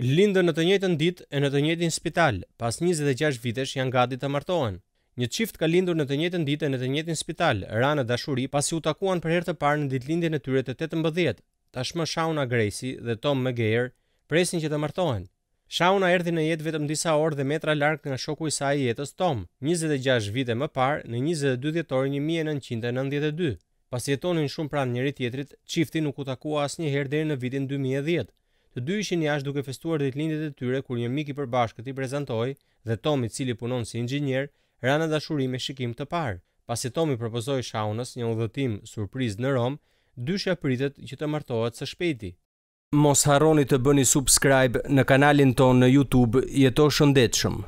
lindën në të njëjtën ditë e në të njëjtin spital, pas 26 vitesh janë gati të martohen. Një çift ka lindur në të njëjtën ditë e në të njëjtin spital, Rana Dashuri, pasi u takuan për herë të parë në ditëlindjen e tyre të 18. Tashmë Shauna Greisi dhe Tom Megeer presin që të martohen. Shauna erdhi në jetë vetëm disa orë dhe metra larg nga shoku i saj i jetës Tom, 26 vite më parë në 22 dhjetor 1992. Pas jetonin shumë pranë njëri tjetrit, çifti nuk u takua asnjëherë deri në vitin 2010. Të dy ishin jashtë duke festuar ditëlindjet e tyre kur një mik i përbashkët i prezantoi dhe Tomi, i cili punon si inxhinier, Rana dashuri me shikim të parë, pasi Tomi propozoi Shaunës një udhëtim surprizë në Rom, dyshja pritet që të martohet së shpejti. Mos harroni të bëni subscribe në kanalin ton në YouTube, jeto shëndetshëm.